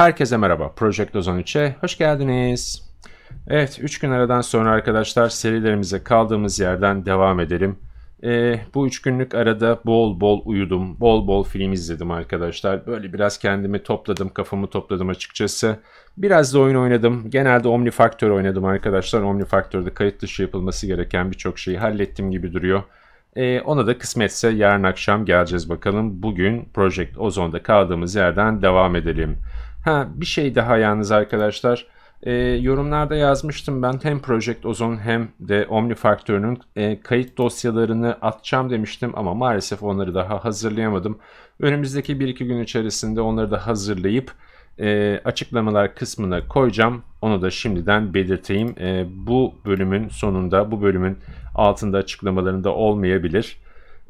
Herkese merhaba. Project Ozon 3'e hoş geldiniz. Evet 3 gün aradan sonra arkadaşlar serilerimize kaldığımız yerden devam edelim. Ee, bu 3 günlük arada bol bol uyudum. Bol bol film izledim arkadaşlar. Böyle biraz kendimi topladım. Kafamı topladım açıkçası. Biraz da oyun oynadım. Genelde Omnifactor oynadım arkadaşlar. Omnifactor'da kayıt dışı yapılması gereken birçok şeyi hallettim gibi duruyor. E, ona da kısmetse yarın akşam geleceğiz bakalım. Bugün Project Ozon'da kaldığımız yerden devam edelim. Ha bir şey daha yalnız arkadaşlar. E, yorumlarda yazmıştım ben hem Project Ozone hem de OmniFaktör'ünün e, kayıt dosyalarını atacağım demiştim ama maalesef onları daha hazırlayamadım. Önümüzdeki 1-2 gün içerisinde onları da hazırlayıp e, açıklamalar kısmına koyacağım. Onu da şimdiden belirteyim. E, bu bölümün sonunda, bu bölümün altında açıklamalarında olmayabilir.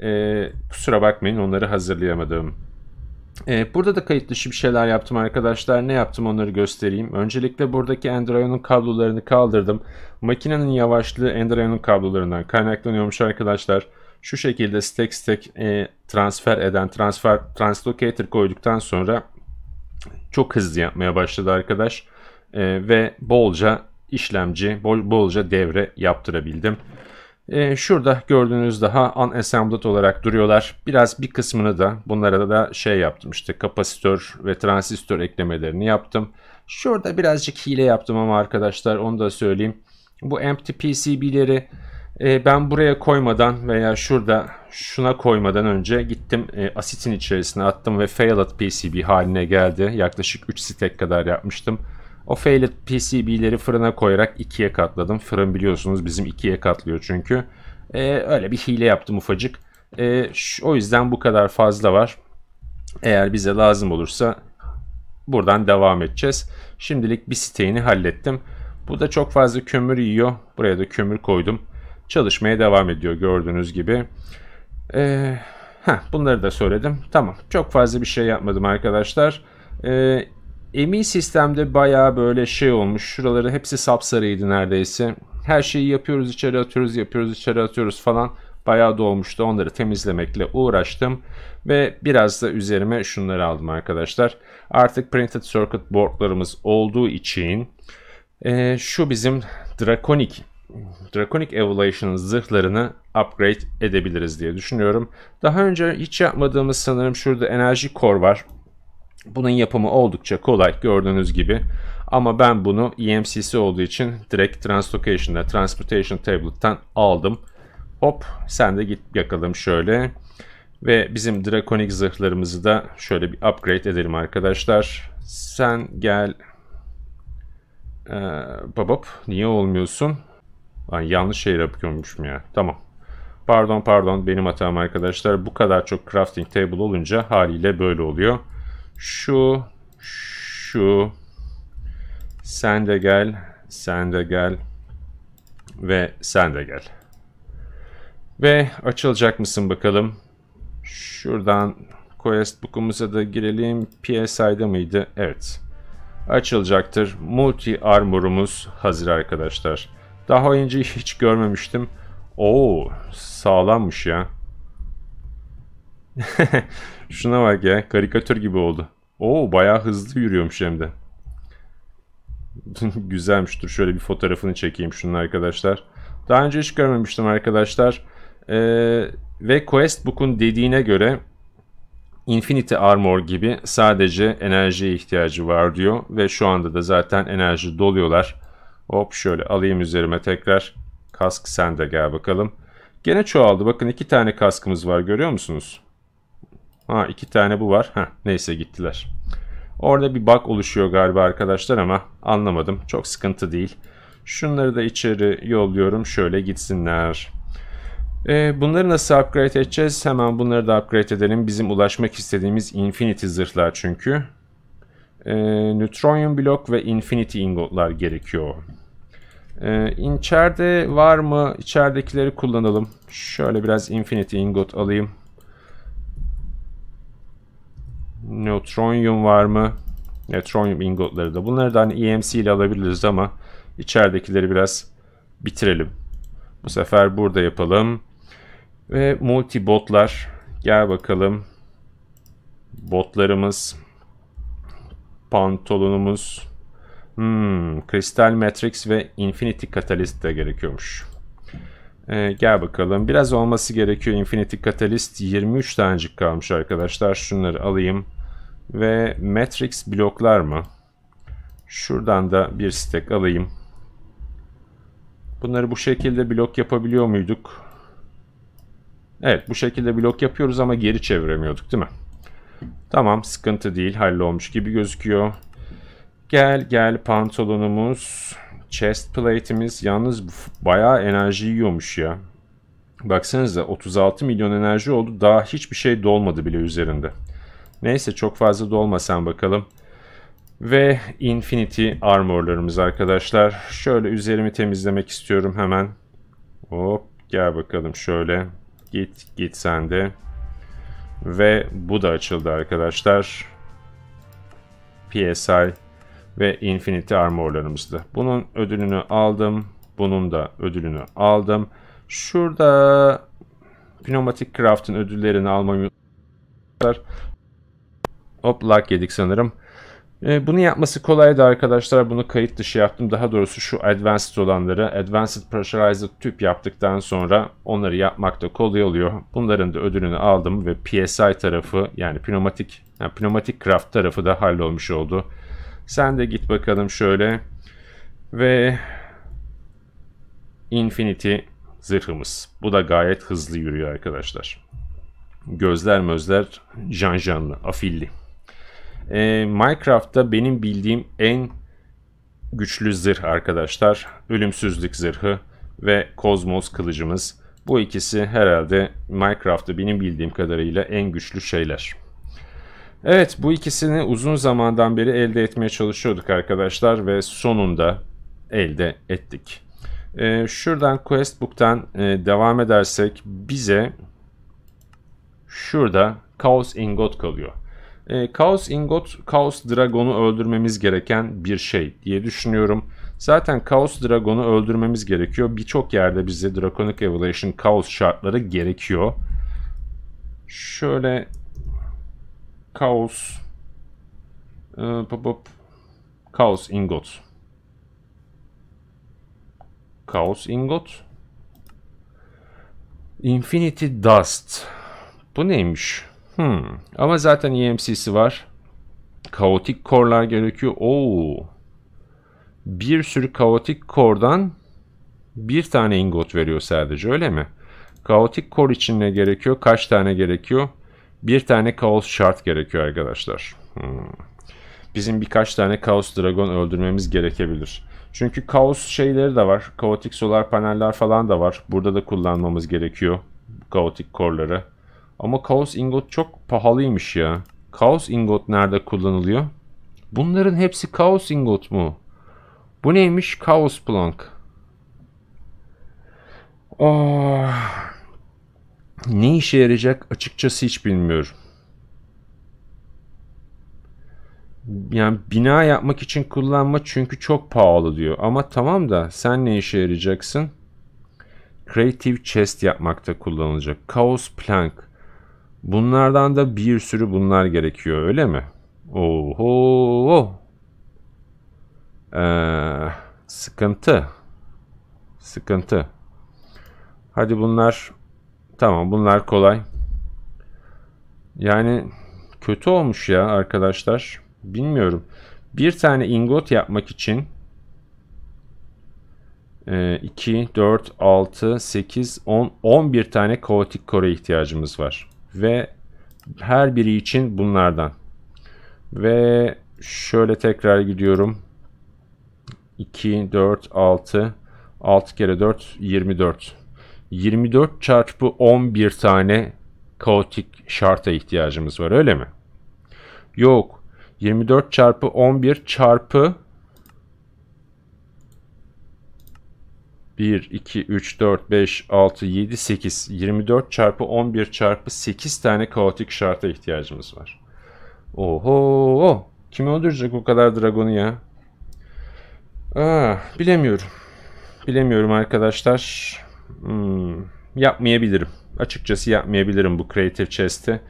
E, kusura bakmayın onları hazırlayamadım. E, burada da kayıt dışı bir şeyler yaptım arkadaşlar. Ne yaptım onları göstereyim. Öncelikle buradaki Endrion'un kablolarını kaldırdım. Makinenin yavaşlığı Endrion'un kablolarından kaynaklanıyormuş arkadaşlar. Şu şekilde stack stack e, transfer eden transfer translocator koyduktan sonra çok hızlı yapmaya başladı arkadaş. E, ve bolca işlemci, bol, bolca devre yaptırabildim. E, şurada gördüğünüz daha unassemblet olarak duruyorlar. Biraz bir kısmını da bunlara da şey yaptım işte kapasitör ve transistör eklemelerini yaptım. Şurada birazcık hile yaptım ama arkadaşlar onu da söyleyeyim. Bu empty PCB'leri e, ben buraya koymadan veya şurada şuna koymadan önce gittim e, asitin içerisine attım ve failed PCB haline geldi. Yaklaşık 3 stek kadar yapmıştım. O failed PCB'leri fırına koyarak ikiye katladım. Fırın biliyorsunuz bizim ikiye katlıyor çünkü. Ee, öyle bir hile yaptım ufacık. Ee, şu, o yüzden bu kadar fazla var. Eğer bize lazım olursa buradan devam edeceğiz. Şimdilik bir siteğini hallettim. Bu da çok fazla kömür yiyor. Buraya da kömür koydum. Çalışmaya devam ediyor gördüğünüz gibi. Ee, heh, bunları da söyledim. Tamam çok fazla bir şey yapmadım arkadaşlar. Ee, emi sistemde baya böyle şey olmuş. Şuraları hepsi sapsarıydı neredeyse. Her şeyi yapıyoruz içeri atıyoruz yapıyoruz içeri atıyoruz falan. Bayağı dolmuştu. Onları temizlemekle uğraştım. Ve biraz da üzerime şunları aldım arkadaşlar. Artık printed circuit boardlarımız olduğu için e, şu bizim Draconic Draconic Evolution'ın zırhlarını upgrade edebiliriz diye düşünüyorum. Daha önce hiç yapmadığımız sanırım şurada enerji core var. Bunun yapımı oldukça kolay gördüğünüz gibi. Ama ben bunu EMCC olduğu için direkt Translocation'da Transportation Tablet'tan aldım. Hop sen de git yakalım şöyle. Ve bizim draconic zırhlarımızı da şöyle bir upgrade edelim arkadaşlar. Sen gel. Ee, babap niye olmuyorsun? Lan yanlış şeyler yapıyormuşum ya. Tamam. Pardon pardon benim hatam arkadaşlar. Bu kadar çok crafting table olunca haliyle böyle oluyor. Şu, şu. Sen de gel, sen de gel ve sen de gel. Ve açılacak mısın bakalım. Şuradan Quest book'umuza da girelim. PSI'da mıydı? Evet. Açılacaktır. Multi armor'umuz hazır arkadaşlar. Daha önce hiç görmemiştim. Oo, sağlammış ya. Şuna bak ya. Karikatür gibi oldu. Oo bayağı hızlı yürüyormuş hem de. Güzelmiş. Dur şöyle bir fotoğrafını çekeyim şunun arkadaşlar. Daha önce hiç görmemiştim arkadaşlar. Ee, ve Quest Book'un dediğine göre Infinity Armor gibi sadece enerjiye ihtiyacı var diyor. Ve şu anda da zaten enerji doluyorlar. Hop şöyle alayım üzerime tekrar. Kask sen de gel bakalım. Gene çoğaldı. Bakın iki tane kaskımız var görüyor musunuz? Ha iki tane bu var. Heh, neyse gittiler. Orada bir bug oluşuyor galiba arkadaşlar ama anlamadım. Çok sıkıntı değil. Şunları da içeri yolluyorum. Şöyle gitsinler. E, bunları nasıl upgrade edeceğiz? Hemen bunları da upgrade edelim. Bizim ulaşmak istediğimiz Infinity zırhlar çünkü. E, Neutronium blok ve Infinity ingotlar gerekiyor. E, içeride var mı? İçeridekileri kullanalım. Şöyle biraz Infinity ingot alayım. Neutronium var mı? Neutronium ingotları da. Bunları da hani EMC ile alabiliriz ama içeridekileri biraz bitirelim. Bu sefer burada yapalım. Ve multi botlar. Gel bakalım. Botlarımız. Pantolonumuz. Hmm, Crystal Matrix ve Infinity Catalyst de gerekiyormuş. Ee, gel bakalım. Biraz olması gerekiyor. Infinity Catalyst 23 tanecik kalmış arkadaşlar. Şunları alayım. Ve matrix bloklar mı? Şuradan da bir stack alayım. Bunları bu şekilde blok yapabiliyor muyduk? Evet bu şekilde blok yapıyoruz ama geri çeviremiyorduk değil mi? Tamam sıkıntı değil hallolmuş gibi gözüküyor. Gel gel pantolonumuz, chest plate'imiz yalnız bayağı enerji yiyormuş ya. Baksanıza 36 milyon enerji oldu daha hiçbir şey dolmadı bile üzerinde. Neyse çok fazla dolmasan bakalım. Ve Infinity Armor'larımız arkadaşlar. Şöyle üzerimi temizlemek istiyorum hemen. Hop gel bakalım şöyle. Git git sen de. Ve bu da açıldı arkadaşlar. PSI ve Infinity Armor'larımızdı. Bunun ödülünü aldım. Bunun da ödülünü aldım. Şurada Pneumatic Craft'ın ödüllerini almayı Hop lag yedik sanırım. E, bunu yapması kolaydı arkadaşlar. Bunu kayıt dışı yaptım. Daha doğrusu şu advanced olanları advanced pressurized tüp yaptıktan sonra onları yapmak da kolay oluyor. Bunların da ödülünü aldım ve PSI tarafı yani pneumatik yani pneumatik craft tarafı da hallolmuş oldu. Sen de git bakalım şöyle ve Infinity zırhımız. Bu da gayet hızlı yürüyor arkadaşlar. Gözler mözler janjanlı, afilli. E, Minecraft'ta benim bildiğim en güçlü zırh arkadaşlar. Ölümsüzlük zırhı ve kozmos kılıcımız. Bu ikisi herhalde Minecraft'ta benim bildiğim kadarıyla en güçlü şeyler. Evet bu ikisini uzun zamandan beri elde etmeye çalışıyorduk arkadaşlar ve sonunda elde ettik. Ee, şuradan Questbook'tan e, devam edersek bize şurada Chaos Ingot kalıyor. E, Chaos Ingot, Chaos Dragon'u öldürmemiz gereken bir şey diye düşünüyorum. Zaten Chaos Dragon'u öldürmemiz gerekiyor. Birçok yerde bize Draconic Evolution Chaos şartları gerekiyor. Şöyle Chaos e, pop, pop. Chaos Ingot Chaos Ingot Infinity Dust Bu neymiş? Hmm. Ama zaten EMC'si var. Kaotik korlar gerekiyor. Oo. Bir sürü kaotik kordan bir tane ingot veriyor sadece öyle mi? Kaotik kor için ne gerekiyor? Kaç tane gerekiyor? Bir tane kaos şart gerekiyor arkadaşlar. Hmm. Bizim birkaç tane kaos dragon öldürmemiz gerekebilir. Çünkü kaos şeyleri de var. Kaotik solar paneller falan da var. Burada da kullanmamız gerekiyor. Kaotik korları. Ama kaos ingot çok pahalıymış ya. Kaos ingot nerede kullanılıyor? Bunların hepsi kaos ingot mu? Bu neymiş? Kaos plank. Oh. Ne işe yarayacak açıkçası hiç bilmiyorum. Yani bina yapmak için kullanma çünkü çok pahalı diyor. Ama tamam da sen ne işe yarayacaksın? Creative chest yapmakta kullanılacak. Chaos plank. Bunlardan da bir sürü bunlar gerekiyor öyle mi? Oho. Ee, sıkıntı. Sıkıntı. Hadi bunlar tamam bunlar kolay. Yani kötü olmuş ya arkadaşlar. Bilmiyorum. Bir tane ingot yapmak için 2, 4, 6, 8, 10, 11 tane kovatik kore ihtiyacımız var. Ve her biri için bunlardan. Ve şöyle tekrar gidiyorum. 2, 4, 6. 6 kere 4, 24. 24 çarpı 11 tane kaotik şarta ihtiyacımız var öyle mi? Yok. 24 çarpı 11 çarpı 1, 2, 3, 4, 5, 6, 7, 8, 24 çarpı 11 çarpı 8 tane kaotik şarta ihtiyacımız var. Oho! Kim öldürecek o kadar dragonu ya? Aa, ah, bilemiyorum. Bilemiyorum arkadaşlar. Hmm, yapmayabilirim. Açıkçası yapmayabilirim bu Creative Chest'i.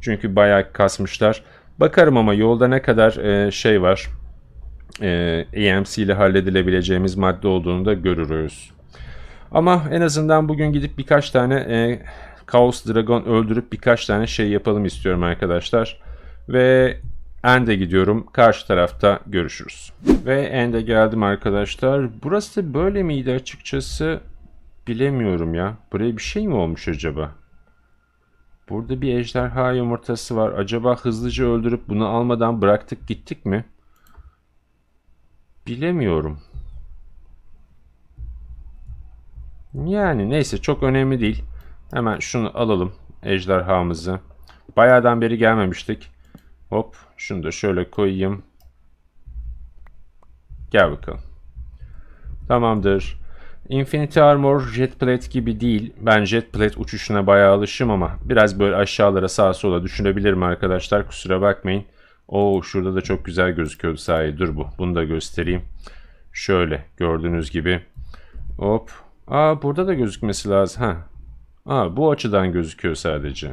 Çünkü bayağı kasmışlar. Bakarım ama yolda ne kadar e, şey var. E, EMC ile halledilebileceğimiz madde olduğunu da görürüz. Ama en azından bugün gidip birkaç tane e, Chaos Dragon öldürüp birkaç tane şey yapalım istiyorum arkadaşlar. Ve End'e gidiyorum. Karşı tarafta görüşürüz. Ve End'e geldim arkadaşlar. Burası böyle miydi açıkçası? Bilemiyorum ya. Buraya bir şey mi olmuş acaba? Burada bir ejderha yumurtası var. Acaba hızlıca öldürüp bunu almadan bıraktık gittik mi? Bilemiyorum. Yani neyse çok önemli değil. Hemen şunu alalım. Ejderhamızı. Bayağıdan beri gelmemiştik. Hop şunu da şöyle koyayım. Gel bakalım. Tamamdır. Infinity Armor Jet Plate gibi değil. Ben Jet Plate uçuşuna bayağı alışım ama biraz böyle aşağılara sağa sola düşünebilirim arkadaşlar. Kusura bakmayın. Oo şurada da çok güzel gözüküyordu sahi. Dur bu. Bunu da göstereyim. Şöyle gördüğünüz gibi. Hop Aa burada da gözükmesi lazım. Ha. Aa bu açıdan gözüküyor sadece.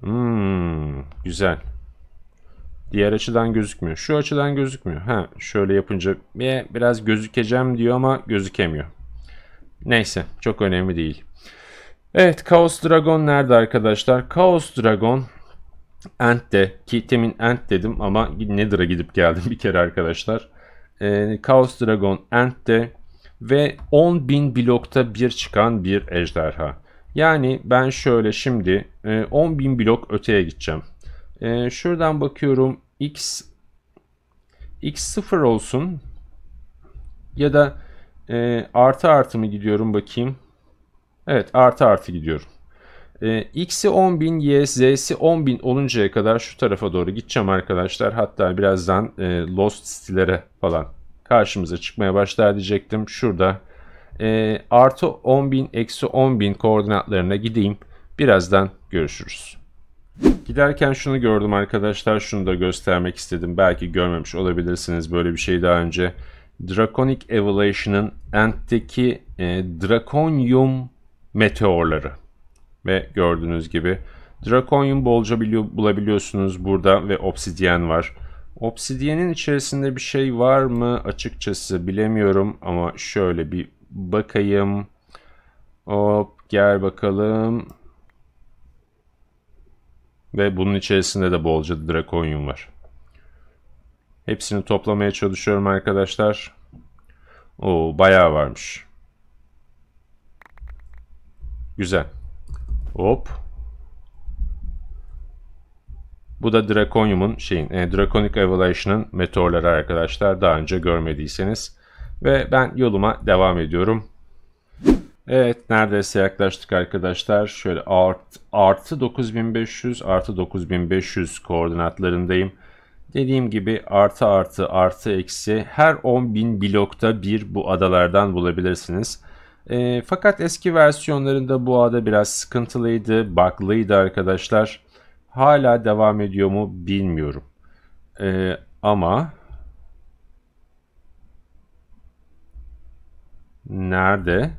Hmm, güzel. Diğer açıdan gözükmüyor. Şu açıdan gözükmüyor. Ha şöyle yapınca biraz gözükeceğim diyor ama gözükemiyor. Neyse çok önemli değil. Evet Chaos Dragon nerede arkadaşlar? Chaos Dragon Ant'te ki temin Ant dedim ama Nether'a gidip geldim bir kere arkadaşlar. Ee, Chaos Dragon Ant'te ve 10.000 blokta bir çıkan bir ejderha. Yani ben şöyle şimdi 10.000 e, blok öteye gideceğim. E, şuradan bakıyorum x x0 olsun ya da e, artı artı mı gidiyorum bakayım. Evet artı artı gidiyorum. E, x'i 10.000 y z'si 10.000 oluncaya kadar şu tarafa doğru gideceğim arkadaşlar. Hatta birazdan e, lost stilere falan karşımıza çıkmaya başlar diyecektim. Şurada e, artı 10.000 eksi 10.000 koordinatlarına gideyim. Birazdan görüşürüz. Giderken şunu gördüm arkadaşlar. Şunu da göstermek istedim. Belki görmemiş olabilirsiniz böyle bir şey daha önce. Draconic Evelation'ın Ant'teki e, Draconium meteorları. Ve gördüğünüz gibi Draconium bolca bulabiliyorsunuz burada ve obsidyen var. Obsidian'in içerisinde bir şey var mı açıkçası bilemiyorum ama şöyle bir bakayım. Hop gel bakalım. Ve bunun içerisinde de bolca drakonyum var. Hepsini toplamaya çalışıyorum arkadaşlar. Oo bayağı varmış. Güzel. Hop. Bu da Draconium'un şeyin, e, Draconic Evaluation'ın meteorları arkadaşlar daha önce görmediyseniz. Ve ben yoluma devam ediyorum. Evet neredeyse yaklaştık arkadaşlar. Şöyle art, artı 9500 artı 9500 koordinatlarındayım. Dediğim gibi artı artı artı eksi her 10.000 blokta bir bu adalardan bulabilirsiniz. E, fakat eski versiyonlarında bu ada biraz sıkıntılıydı, bug'lıydı arkadaşlar. Hala devam ediyor mu bilmiyorum. Ee, ama nerede?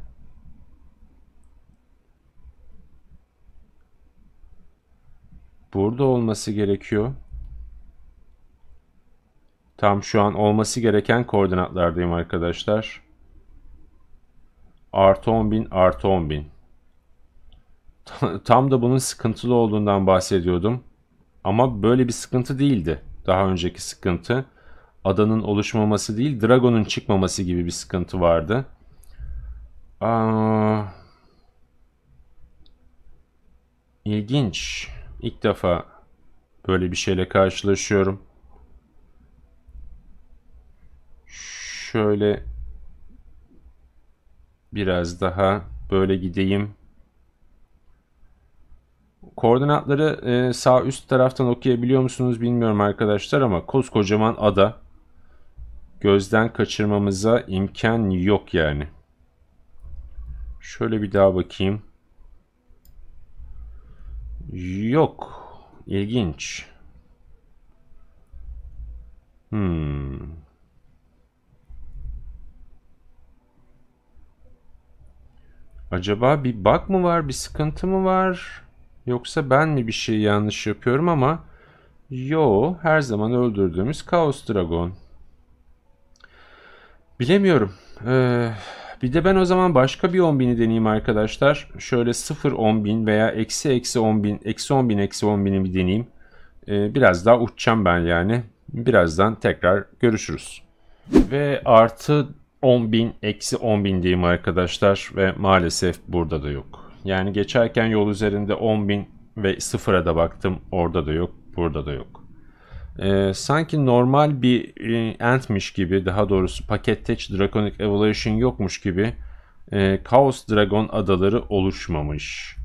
Burada olması gerekiyor. Tam şu an olması gereken koordinatlardayım arkadaşlar. Artı 10.000 artı 10.000. Tam da bunun sıkıntılı olduğundan bahsediyordum. Ama böyle bir sıkıntı değildi. Daha önceki sıkıntı adanın oluşmaması değil, Dragon'un çıkmaması gibi bir sıkıntı vardı. Aa, ilginç. İlk defa böyle bir şeyle karşılaşıyorum. Şöyle biraz daha böyle gideyim. Koordinatları e, sağ üst taraftan okuyabiliyor musunuz bilmiyorum arkadaşlar ama koskocaman ada gözden kaçırmamıza imkan yok yani. Şöyle bir daha bakayım. Yok. İlginç. Hmm. Acaba bir bak mı var, bir sıkıntı mı var? Yoksa ben mi bir şey yanlış yapıyorum ama yo her zaman öldürdüğümüz Chaos Dragon. Bilemiyorum. Ee, bir de ben o zaman başka bir 10.000'i deneyeyim arkadaşlar. Şöyle 0 10.000 veya eksi eksi 10.000, eksi 10.000, eksi 10.000'i bir deneyeyim. Ee, biraz daha uçacağım ben yani. Birazdan tekrar görüşürüz. Ve artı 10.000, eksi 10.000 diyeyim arkadaşlar ve maalesef burada da yok. Yani geçerken yol üzerinde 10.000 ve sıfıra da baktım. Orada da yok, burada da yok. Ee, sanki normal bir e, Ant'miş gibi, daha doğrusu pakette hiç Draconic Evolution yokmuş gibi e, Chaos Dragon adaları oluşmamış.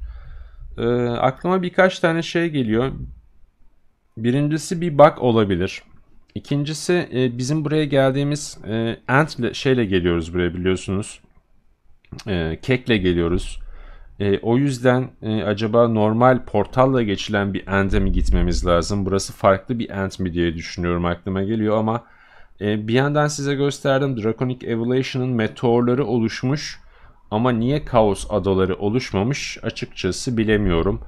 E, aklıma birkaç tane şey geliyor. Birincisi bir bug olabilir. İkincisi e, bizim buraya geldiğimiz e, Ant şeyle geliyoruz buraya biliyorsunuz. E, kekle geliyoruz. E, o yüzden e, acaba normal portalla geçilen bir end'e mi gitmemiz lazım? Burası farklı bir end mi diye düşünüyorum aklıma geliyor ama e, bir yandan size gösterdim Draconic Evolution'ın meteorları oluşmuş ama niye Kaos Adaları oluşmamış açıkçası bilemiyorum.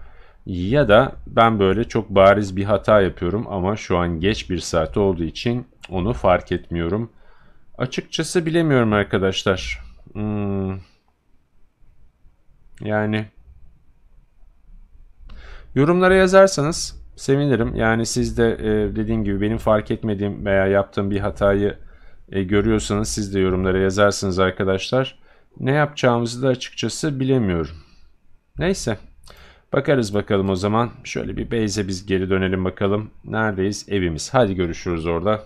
Ya da ben böyle çok bariz bir hata yapıyorum ama şu an geç bir saat olduğu için onu fark etmiyorum. Açıkçası bilemiyorum arkadaşlar. Hmm, yani yorumlara yazarsanız sevinirim. Yani siz de e, dediğim gibi benim fark etmediğim veya yaptığım bir hatayı e, görüyorsanız siz de yorumlara yazarsınız arkadaşlar. Ne yapacağımızı da açıkçası bilemiyorum. Neyse. Bakarız bakalım o zaman. Şöyle bir base'e biz geri dönelim bakalım. Neredeyiz? Evimiz. Hadi görüşürüz orada.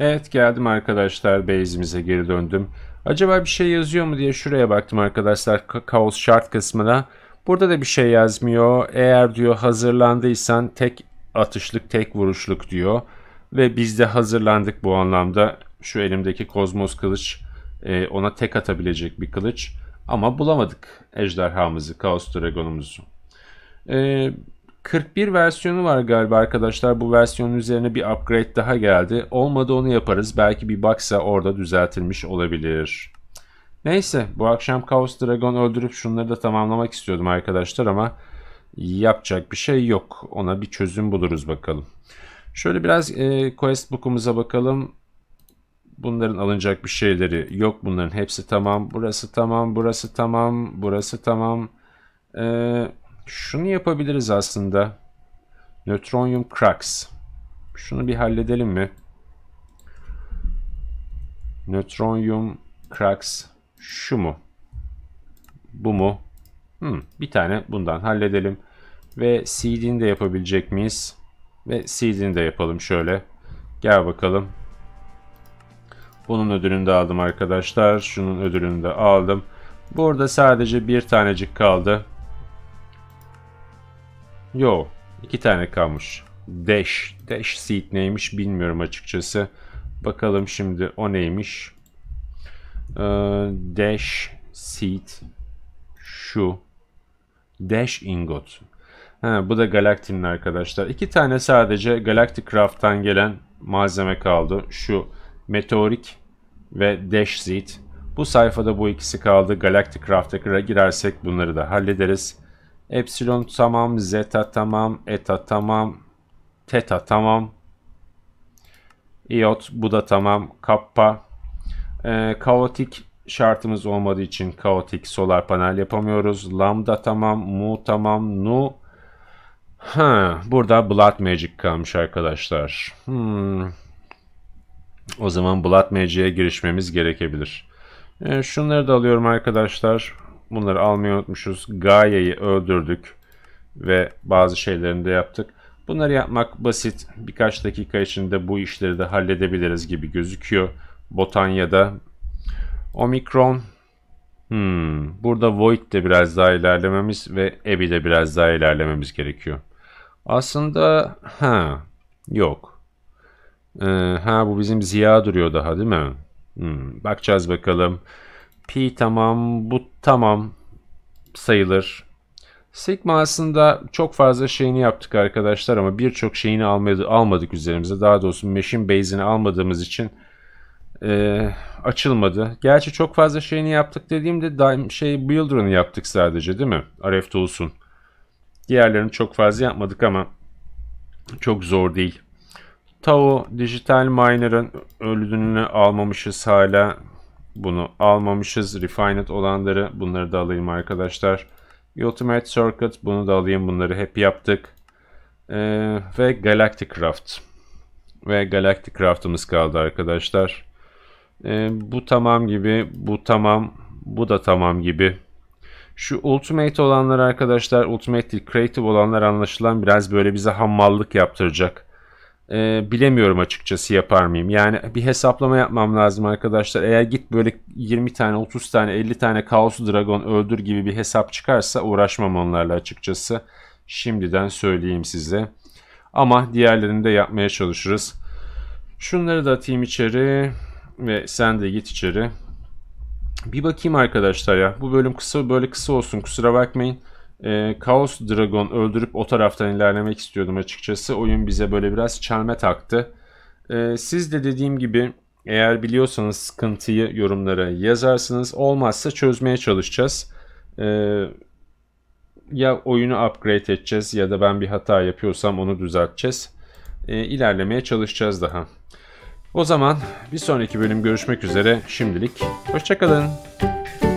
Evet geldim arkadaşlar base'imize geri döndüm. Acaba bir şey yazıyor mu diye şuraya baktım arkadaşlar kaos şart kısmına. Burada da bir şey yazmıyor. Eğer diyor hazırlandıysan tek atışlık tek vuruşluk diyor. Ve biz de hazırlandık bu anlamda. Şu elimdeki kozmos kılıç e, ona tek atabilecek bir kılıç. Ama bulamadık ejderhamızı, kaos dragonumuzu. Ee, 41 versiyonu var galiba arkadaşlar. Bu versiyonun üzerine bir upgrade daha geldi. Olmadı onu yaparız. Belki bir baksa orada düzeltilmiş olabilir. Neyse bu akşam Chaos Dragon öldürüp şunları da tamamlamak istiyordum arkadaşlar ama yapacak bir şey yok. Ona bir çözüm buluruz bakalım. Şöyle biraz e, quest book'umuza bakalım. Bunların alınacak bir şeyleri yok. Bunların hepsi tamam. Burası tamam. Burası tamam. Burası tamam. Eee... Şunu yapabiliriz aslında. Neutronium cracks. Şunu bir halledelim mi? Neutronium cracks şu mu? Bu mu? Hmm, bir tane bundan halledelim. Ve seed'ini de yapabilecek miyiz? Ve seed'ini de yapalım şöyle. Gel bakalım. Bunun ödülünü de aldım arkadaşlar. Şunun ödülünü de aldım. Burada sadece bir tanecik kaldı. Yo. iki tane kalmış. Dash. Dash seed neymiş bilmiyorum açıkçası. Bakalım şimdi o neymiş. Ee, dash seed. Şu. Dash ingot. Ha, bu da Galactin'in arkadaşlar. İki tane sadece Galactic Craft'tan gelen malzeme kaldı. Şu meteorik ve Dash Seed. Bu sayfada bu ikisi kaldı. Galactic Craft'a girersek bunları da hallederiz. Epsilon tamam, zeta tamam, eta tamam, teta tamam. Iot bu da tamam, kappa. E, kaotik şartımız olmadığı için kaotik solar panel yapamıyoruz. Lambda tamam, mu tamam, nu. Ha, burada Blood Magic kalmış arkadaşlar. Hmm. O zaman Blood Magic'e girişmemiz gerekebilir. E, şunları da alıyorum arkadaşlar. Bunları almayı unutmuşuz. Gaya'yı öldürdük. Ve bazı şeylerini de yaptık. Bunları yapmak basit. Birkaç dakika içinde bu işleri de halledebiliriz gibi gözüküyor. Botanya'da. Omikron. Hmm. Burada Void'de biraz daha ilerlememiz ve Ebi'de biraz daha ilerlememiz gerekiyor. Aslında ha yok. Ee, ha bu bizim Ziya duruyor daha değil mi? Hmm, bakacağız bakalım. Pi tamam. Bu tamam sayılır. Sigma aslında çok fazla şeyini yaptık arkadaşlar ama birçok şeyini almadı, almadık üzerimize. Daha doğrusu machine base'ini almadığımız için e, açılmadı. Gerçi çok fazla şeyini yaptık dediğimde şey builder'ını yaptık sadece değil mi? RF Tools'un. Diğerlerini çok fazla yapmadık ama çok zor değil. Tau dijital Miner'ın öldüğünü almamışız hala. Bunu almamışız. Refined olanları bunları da alayım arkadaşlar. Ultimate Circuit bunu da alayım. Bunları hep yaptık. Ee, ve Galactic Craft. Ve Galactic Craft'ımız kaldı arkadaşlar. Ee, bu tamam gibi. Bu tamam. Bu da tamam gibi. Şu Ultimate olanlar arkadaşlar. Ultimate değil, Creative olanlar anlaşılan biraz böyle bize hamallık yaptıracak e, bilemiyorum açıkçası yapar mıyım. Yani bir hesaplama yapmam lazım arkadaşlar. Eğer git böyle 20 tane, 30 tane, 50 tane Kaos Dragon öldür gibi bir hesap çıkarsa uğraşmam onlarla açıkçası. Şimdiden söyleyeyim size. Ama diğerlerini de yapmaya çalışırız. Şunları da atayım içeri ve sen de git içeri. Bir bakayım arkadaşlar ya. Bu bölüm kısa böyle kısa olsun kusura bakmayın. E, Chaos Dragon öldürüp o taraftan ilerlemek istiyordum açıkçası. Oyun bize böyle biraz çelme taktı. E, siz de dediğim gibi eğer biliyorsanız sıkıntıyı yorumlara yazarsınız. Olmazsa çözmeye çalışacağız. E, ya oyunu upgrade edeceğiz ya da ben bir hata yapıyorsam onu düzelteceğiz. E, ilerlemeye çalışacağız daha. O zaman bir sonraki bölüm görüşmek üzere. Şimdilik hoşçakalın.